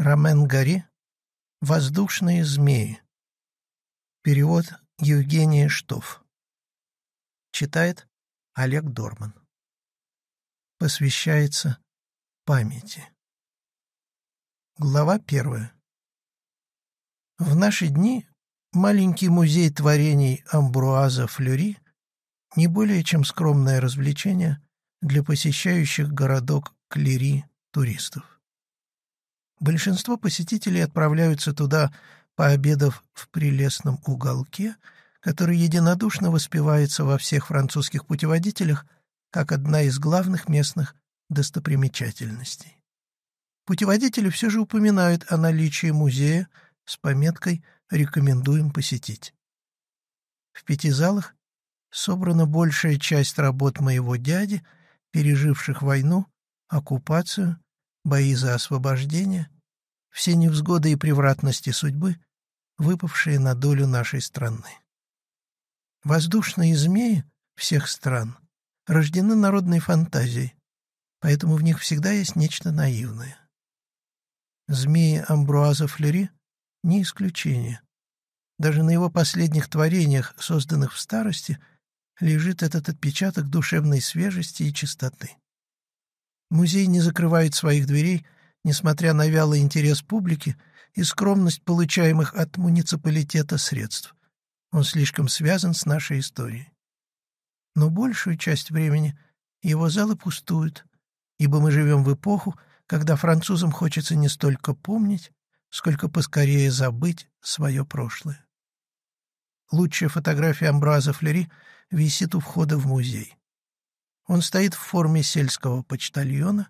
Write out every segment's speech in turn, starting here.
Рамен Гори. Воздушные змеи. Перевод Евгения Штоф. Читает Олег Дорман. Посвящается памяти. Глава первая. В наши дни маленький музей творений Амбруаза Флюри не более чем скромное развлечение для посещающих городок Клери туристов. Большинство посетителей отправляются туда, пообедав в прелестном уголке, который единодушно воспевается во всех французских путеводителях как одна из главных местных достопримечательностей. Путеводители все же упоминают о наличии музея с пометкой «Рекомендуем посетить». В пяти залах собрана большая часть работ моего дяди, переживших войну, оккупацию бои за освобождение, все невзгоды и превратности судьбы, выпавшие на долю нашей страны. Воздушные змеи всех стран рождены народной фантазией, поэтому в них всегда есть нечто наивное. Змеи Амбруаза Флери — не исключение. Даже на его последних творениях, созданных в старости, лежит этот отпечаток душевной свежести и чистоты. Музей не закрывает своих дверей, несмотря на вялый интерес публики и скромность получаемых от муниципалитета средств. Он слишком связан с нашей историей. Но большую часть времени его залы пустуют, ибо мы живем в эпоху, когда французам хочется не столько помнить, сколько поскорее забыть свое прошлое. Лучшая фотография Амбраза Флери висит у входа в музей. Он стоит в форме сельского почтальона,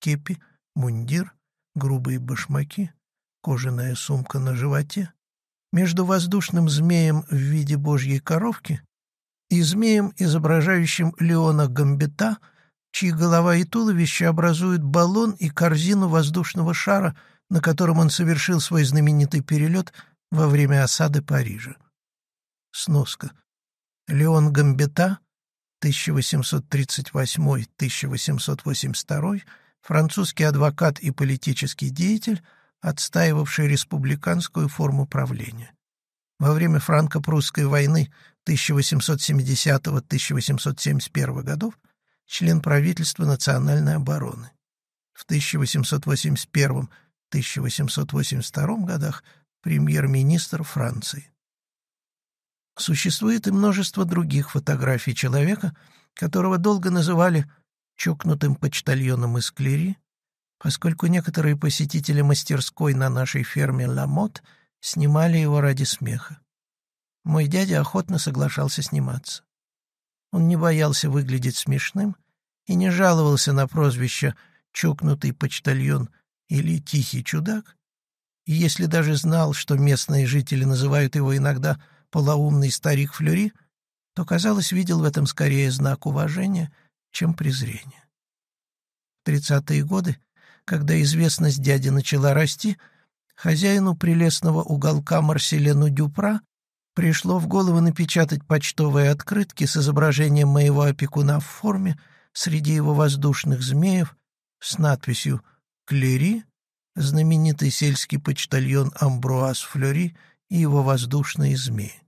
кепи, мундир, грубые башмаки, кожаная сумка на животе, между воздушным змеем в виде божьей коровки и змеем, изображающим Леона Гамбета, чьи голова и туловище образуют баллон и корзину воздушного шара, на котором он совершил свой знаменитый перелет во время осады Парижа. Сноска. Леон Гамбета 1838-1882 французский адвокат и политический деятель, отстаивавший республиканскую форму правления. Во время франко-прусской войны 1870-1871 годов член правительства национальной обороны. В 1881-1882 годах премьер-министр Франции. Существует и множество других фотографий человека, которого долго называли чокнутым почтальоном из Клери, поскольку некоторые посетители мастерской на нашей ферме Ламот снимали его ради смеха. Мой дядя охотно соглашался сниматься. Он не боялся выглядеть смешным и не жаловался на прозвище «чокнутый почтальон» или «тихий чудак», и если даже знал, что местные жители называют его иногда полоумный старик Флюри, то, казалось, видел в этом скорее знак уважения, чем презрения. В тридцатые годы, когда известность дяди начала расти, хозяину прелестного уголка Марселену Дюпра пришло в голову напечатать почтовые открытки с изображением моего опекуна в форме среди его воздушных змеев с надписью «Клери», знаменитый сельский почтальон Амбруаз Флюри и его воздушные змеи.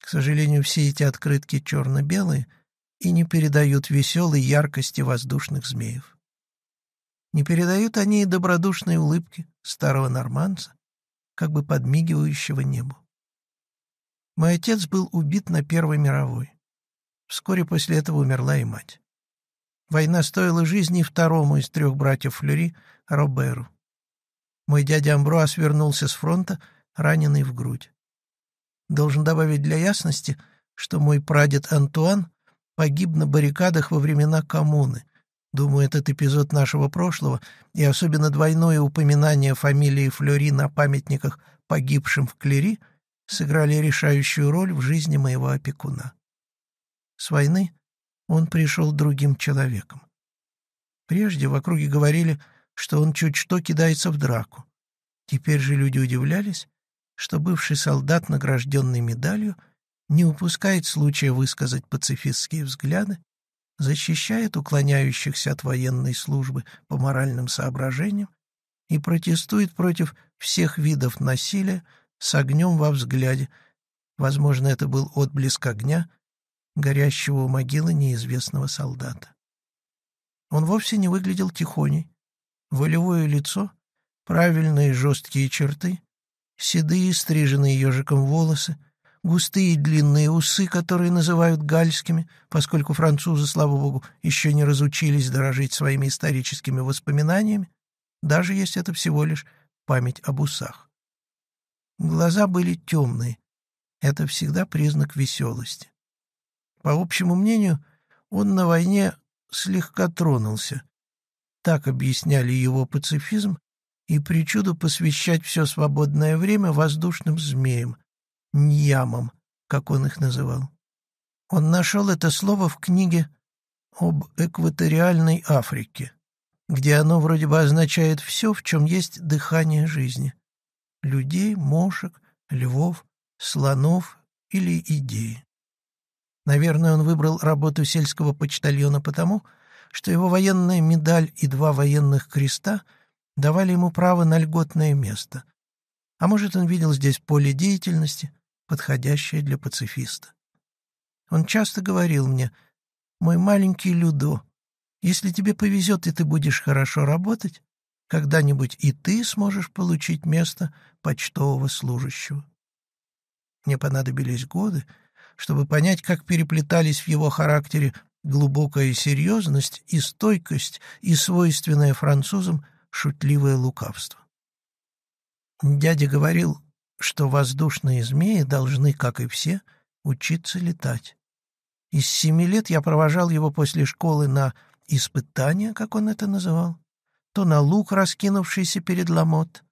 К сожалению, все эти открытки черно-белые и не передают веселой яркости воздушных змеев. Не передают они и добродушные улыбки старого норманца, как бы подмигивающего небу. Мой отец был убит на Первой мировой. Вскоре после этого умерла и мать. Война стоила жизни второму из трех братьев Флюри, Роберу. Мой дядя Амбруас вернулся с фронта — раненый в грудь. Должен добавить для ясности, что мой прадед Антуан погиб на баррикадах во времена коммуны. Думаю, этот эпизод нашего прошлого и особенно двойное упоминание фамилии Флори на памятниках погибшим в Клери сыграли решающую роль в жизни моего опекуна. С войны он пришел другим человеком. Прежде в округе говорили, что он чуть что кидается в драку. Теперь же люди удивлялись, что бывший солдат, награжденный медалью, не упускает случая высказать пацифистские взгляды, защищает уклоняющихся от военной службы по моральным соображениям и протестует против всех видов насилия с огнем во взгляде. Возможно, это был отблеск огня, горящего у могилы неизвестного солдата. Он вовсе не выглядел тихоней. Волевое лицо, правильные жесткие черты, Седые, стриженные ежиком волосы, густые длинные усы, которые называют гальскими, поскольку французы, слава богу, еще не разучились дорожить своими историческими воспоминаниями, даже если это всего лишь память об усах. Глаза были темные. Это всегда признак веселости. По общему мнению, он на войне слегка тронулся. Так объясняли его пацифизм и причуду посвящать все свободное время воздушным змеям, ньямам, как он их называл. Он нашел это слово в книге об экваториальной Африке, где оно вроде бы означает все, в чем есть дыхание жизни — людей, мошек, львов, слонов или идеи. Наверное, он выбрал работу сельского почтальона потому, что его военная медаль и два военных креста — давали ему право на льготное место. А может, он видел здесь поле деятельности, подходящее для пацифиста. Он часто говорил мне, «Мой маленький Людо, если тебе повезет и ты будешь хорошо работать, когда-нибудь и ты сможешь получить место почтового служащего». Мне понадобились годы, чтобы понять, как переплетались в его характере глубокая серьезность и стойкость и свойственная французам шутливое лукавство. Дядя говорил, что воздушные змеи должны, как и все, учиться летать. Из семи лет я провожал его после школы на испытания, как он это называл, то на луг, раскинувшийся перед ломот,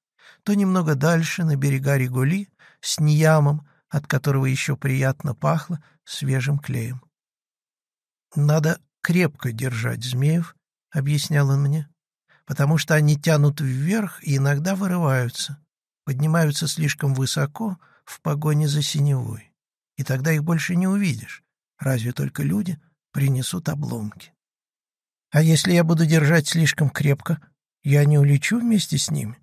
то немного дальше, на берега Регули, с Ниямом, от которого еще приятно пахло свежим клеем. «Надо крепко держать змеев», — объяснял он мне, потому что они тянут вверх и иногда вырываются, поднимаются слишком высоко в погоне за синевой. И тогда их больше не увидишь, разве только люди принесут обломки. А если я буду держать слишком крепко, я не улечу вместе с ними?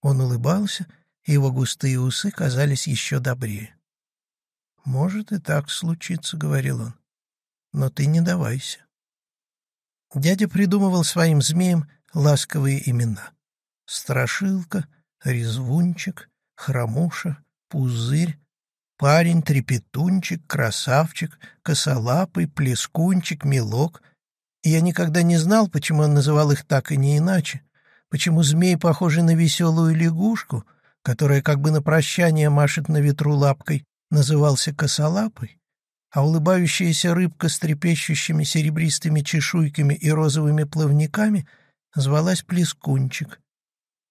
Он улыбался, и его густые усы казались еще добрее. «Может и так случится», — говорил он, — «но ты не давайся». Дядя придумывал своим змеям ласковые имена. Страшилка, резвунчик, хромуша, пузырь, парень, трепетунчик, красавчик, косолапый, плескунчик, мелок. И я никогда не знал, почему он называл их так и не иначе, почему змей похожи на веселую лягушку, которая как бы на прощание машет на ветру лапкой, назывался косолапой, а улыбающаяся рыбка с трепещущими серебристыми чешуйками и розовыми плавниками звалась Плескунчик.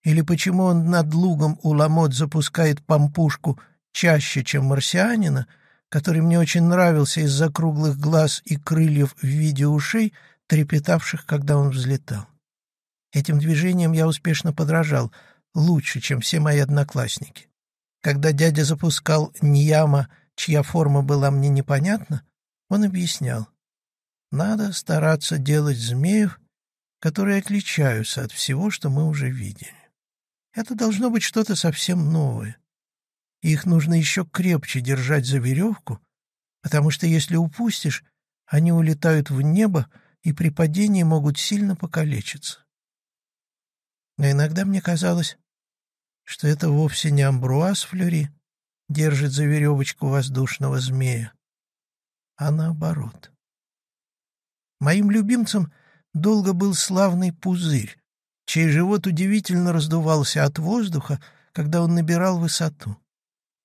Или почему он над лугом у ломот запускает помпушку чаще, чем марсианина, который мне очень нравился из-за круглых глаз и крыльев в виде ушей, трепетавших, когда он взлетал. Этим движением я успешно подражал, лучше, чем все мои одноклассники. Когда дядя запускал Ньяма — чья форма была мне непонятна, он объяснял. Надо стараться делать змеев, которые отличаются от всего, что мы уже видели. Это должно быть что-то совсем новое. их нужно еще крепче держать за веревку, потому что если упустишь, они улетают в небо и при падении могут сильно покалечиться. Но иногда мне казалось, что это вовсе не амбруаз Флюри, держит за веревочку воздушного змея, а наоборот. Моим любимцем долго был славный пузырь, чей живот удивительно раздувался от воздуха, когда он набирал высоту.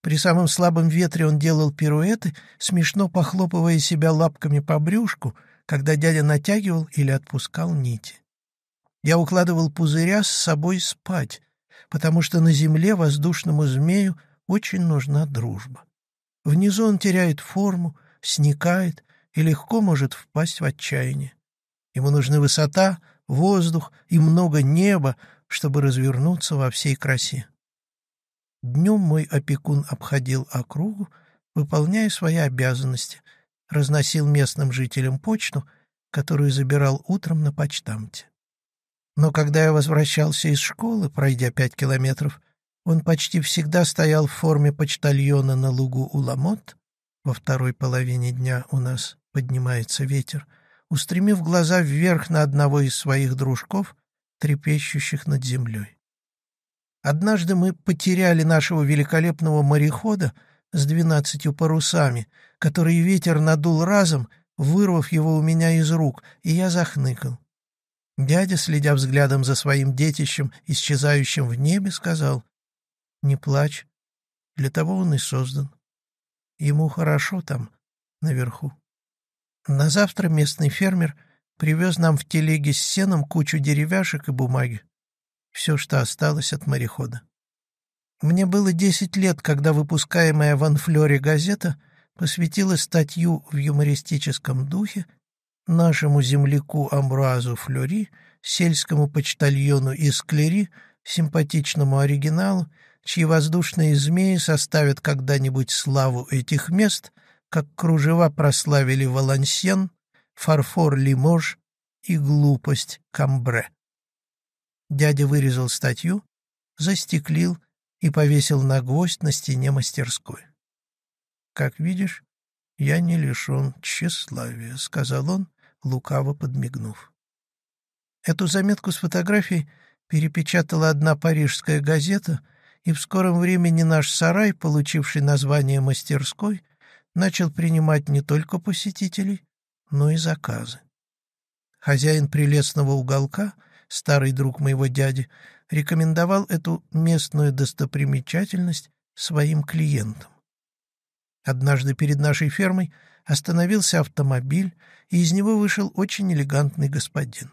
При самом слабом ветре он делал пируэты, смешно похлопывая себя лапками по брюшку, когда дядя натягивал или отпускал нити. Я укладывал пузыря с собой спать, потому что на земле воздушному змею очень нужна дружба. Внизу он теряет форму, сникает и легко может впасть в отчаяние. Ему нужны высота, воздух и много неба, чтобы развернуться во всей красе. Днем мой опекун обходил округу, выполняя свои обязанности, разносил местным жителям почту, которую забирал утром на почтамте. Но когда я возвращался из школы, пройдя пять километров, он почти всегда стоял в форме почтальона на лугу Уламот, во второй половине дня у нас поднимается ветер, устремив глаза вверх на одного из своих дружков, трепещущих над землей. Однажды мы потеряли нашего великолепного морехода с двенадцатью парусами, который ветер надул разом, вырвав его у меня из рук, и я захныкал. Дядя, следя взглядом за своим детищем, исчезающим в небе, сказал, не плачь. Для того он и создан. Ему хорошо там, наверху. На завтра местный фермер привез нам в телеге с сеном кучу деревяшек и бумаги. Все, что осталось от морехода. Мне было десять лет, когда выпускаемая в Анфлёре газета посвятила статью в юмористическом духе нашему земляку Амбруазу Флёри, сельскому почтальону из Клери, симпатичному оригиналу, чьи воздушные змеи составят когда-нибудь славу этих мест, как кружева прославили Валансен, фарфор Лимож и глупость Камбре. Дядя вырезал статью, застеклил и повесил на гвоздь на стене мастерской. «Как видишь, я не лишен тщеславия», — сказал он, лукаво подмигнув. Эту заметку с фотографией перепечатала одна парижская газета — и в скором времени наш сарай, получивший название мастерской, начал принимать не только посетителей, но и заказы. Хозяин прелестного уголка, старый друг моего дяди, рекомендовал эту местную достопримечательность своим клиентам. Однажды перед нашей фермой остановился автомобиль, и из него вышел очень элегантный господин.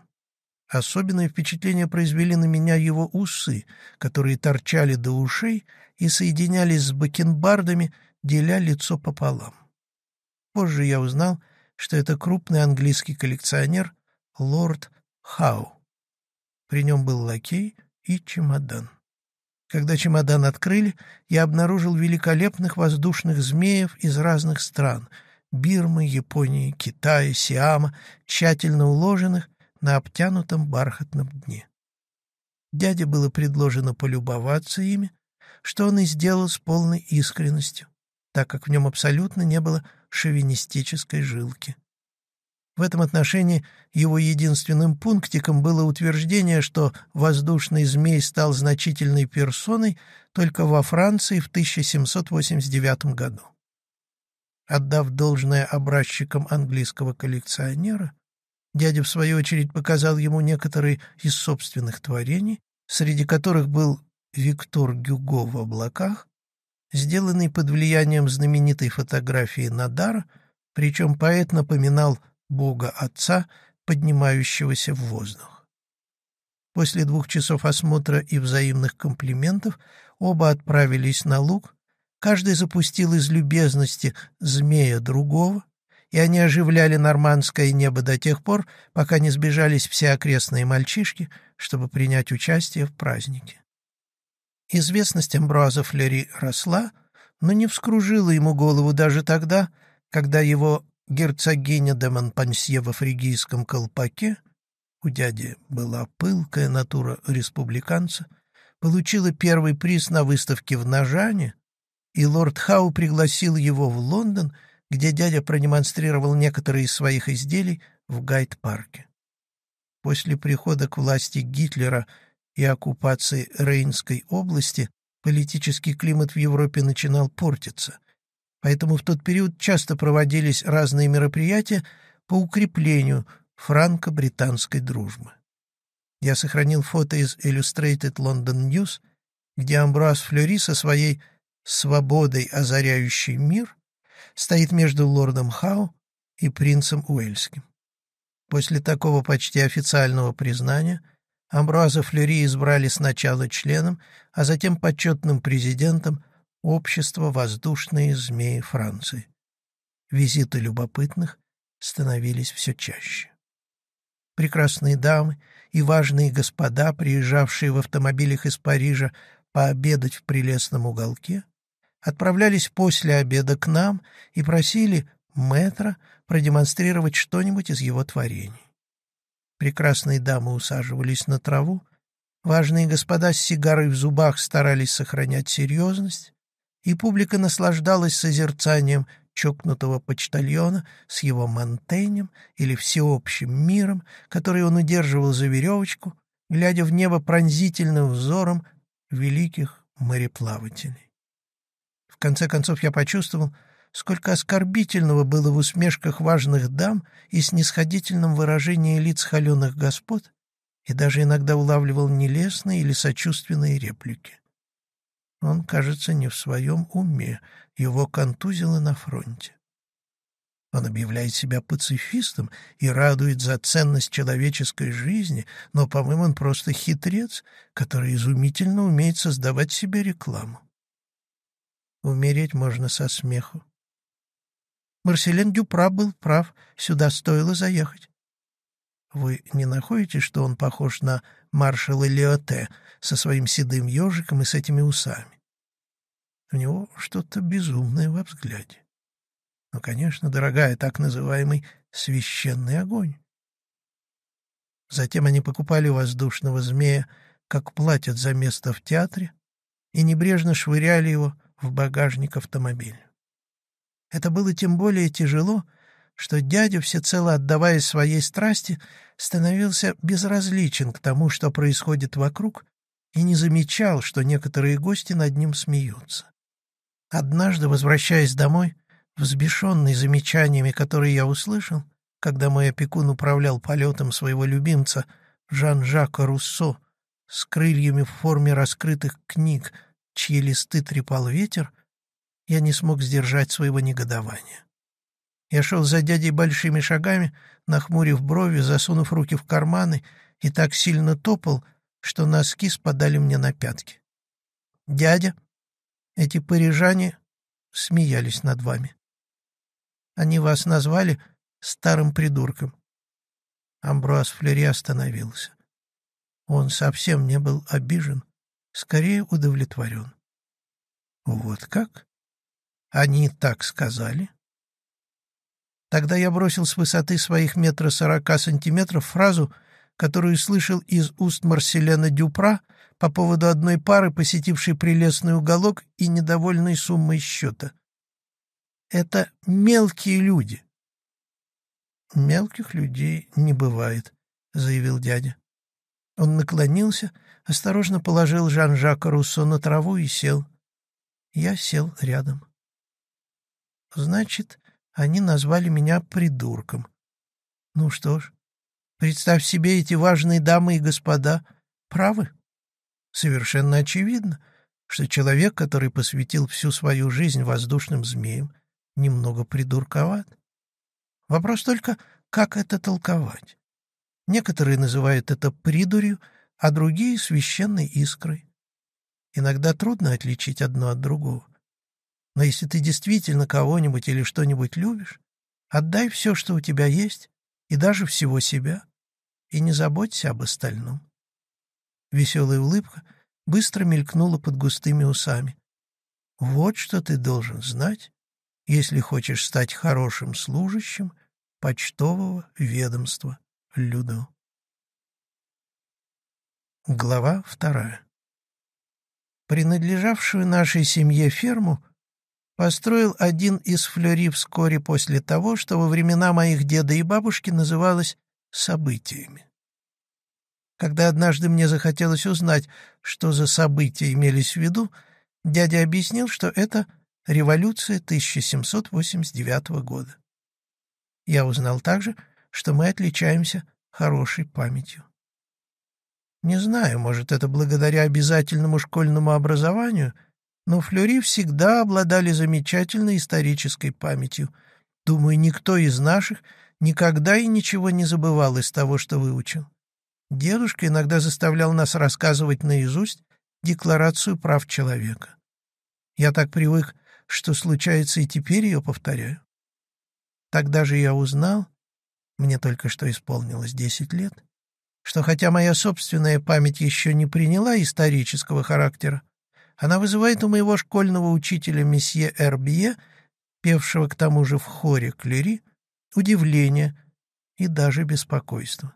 Особенное впечатление произвели на меня его усы, которые торчали до ушей и соединялись с бакенбардами, деля лицо пополам. Позже я узнал, что это крупный английский коллекционер лорд Хау. При нем был лакей и чемодан. Когда чемодан открыли, я обнаружил великолепных воздушных змеев из разных стран — Бирмы, Японии, Китая, Сиама, тщательно уложенных на обтянутом бархатном дне. Дяде было предложено полюбоваться ими, что он и сделал с полной искренностью, так как в нем абсолютно не было шовинистической жилки. В этом отношении его единственным пунктиком было утверждение, что воздушный змей стал значительной персоной только во Франции в 1789 году. Отдав должное образчикам английского коллекционера, Дядя, в свою очередь, показал ему некоторые из собственных творений, среди которых был Виктор Гюго в облаках, сделанный под влиянием знаменитой фотографии Надара, причем поэт напоминал Бога Отца, поднимающегося в воздух. После двух часов осмотра и взаимных комплиментов оба отправились на луг, каждый запустил из любезности змея другого, и они оживляли нормандское небо до тех пор, пока не сбежались все окрестные мальчишки, чтобы принять участие в празднике. Известность Амбруаза Флери росла, но не вскружила ему голову даже тогда, когда его герцогиня де Монпансье во фригийском колпаке у дяди была пылкая натура республиканца, получила первый приз на выставке в Нажане, и лорд Хау пригласил его в Лондон — где дядя продемонстрировал некоторые из своих изделий в Гайд-парке. После прихода к власти Гитлера и оккупации Рейнской области политический климат в Европе начинал портиться, поэтому в тот период часто проводились разные мероприятия по укреплению франко-британской дружбы. Я сохранил фото из Illustrated London News, где Амбрас Флюри со своей «свободой, озаряющий мир» стоит между лордом Хау и принцем Уэльским. После такого почти официального признания Амбруаза Флюри избрали сначала членом, а затем почетным президентом Общества воздушные змеи Франции. Визиты любопытных становились все чаще. Прекрасные дамы и важные господа, приезжавшие в автомобилях из Парижа пообедать в прелестном уголке, отправлялись после обеда к нам и просили мэтра продемонстрировать что-нибудь из его творений. Прекрасные дамы усаживались на траву, важные господа с сигарой в зубах старались сохранять серьезность, и публика наслаждалась созерцанием чокнутого почтальона с его мантенем или всеобщим миром, который он удерживал за веревочку, глядя в небо пронзительным взором великих мореплавателей конце концов я почувствовал, сколько оскорбительного было в усмешках важных дам и снисходительном выражении лиц холеных господ, и даже иногда улавливал нелестные или сочувственные реплики. Он, кажется, не в своем уме, его контузило на фронте. Он объявляет себя пацифистом и радует за ценность человеческой жизни, но, по-моему, он просто хитрец, который изумительно умеет создавать себе рекламу. Умереть можно со смеху. Марселен Дюпра был прав, сюда стоило заехать. Вы не находите, что он похож на маршала Леоте со своим седым ежиком и с этими усами? У него что-то безумное во взгляде. Ну, конечно, дорогая, так называемый священный огонь. Затем они покупали воздушного змея, как платят за место в театре, и небрежно швыряли его в багажник автомобиля. Это было тем более тяжело, что дядя, всецело отдаваясь своей страсти, становился безразличен к тому, что происходит вокруг, и не замечал, что некоторые гости над ним смеются. Однажды, возвращаясь домой, взбешенный замечаниями, которые я услышал, когда мой опекун управлял полетом своего любимца Жан-Жака Руссо с крыльями в форме раскрытых книг, чьи листы трепал ветер, я не смог сдержать своего негодования. Я шел за дядей большими шагами, нахмурив брови, засунув руки в карманы, и так сильно топал, что носки спадали мне на пятки. «Дядя!» Эти парижане смеялись над вами. Они вас назвали старым придурком. Амброас Флери остановился. Он совсем не был обижен скорее удовлетворен. Вот как? Они так сказали. Тогда я бросил с высоты своих метра сорока сантиметров фразу, которую слышал из уст Марселена Дюпра по поводу одной пары, посетившей прелестный уголок и недовольной суммой счета. «Это мелкие люди». «Мелких людей не бывает», — заявил дядя. Он наклонился — осторожно положил Жан-Жака Руссо на траву и сел. Я сел рядом. Значит, они назвали меня придурком. Ну что ж, представь себе, эти важные дамы и господа правы. Совершенно очевидно, что человек, который посвятил всю свою жизнь воздушным змеям, немного придурковат. Вопрос только, как это толковать? Некоторые называют это придурью, а другие — священной искрой. Иногда трудно отличить одно от другого. Но если ты действительно кого-нибудь или что-нибудь любишь, отдай все, что у тебя есть, и даже всего себя, и не заботься об остальном. Веселая улыбка быстро мелькнула под густыми усами. Вот что ты должен знать, если хочешь стать хорошим служащим почтового ведомства Людо. Глава вторая. Принадлежавшую нашей семье ферму построил один из флёри вскоре после того, что во времена моих деда и бабушки называлось «событиями». Когда однажды мне захотелось узнать, что за события имелись в виду, дядя объяснил, что это революция 1789 года. Я узнал также, что мы отличаемся хорошей памятью. Не знаю, может, это благодаря обязательному школьному образованию, но флюри всегда обладали замечательной исторической памятью. Думаю, никто из наших никогда и ничего не забывал из того, что выучил. Дедушка иногда заставлял нас рассказывать наизусть Декларацию прав человека. Я так привык, что случается и теперь ее повторяю. Тогда же я узнал, мне только что исполнилось десять лет, что хотя моя собственная память еще не приняла исторического характера, она вызывает у моего школьного учителя месье Эрбье, певшего к тому же в хоре Клери, удивление и даже беспокойство.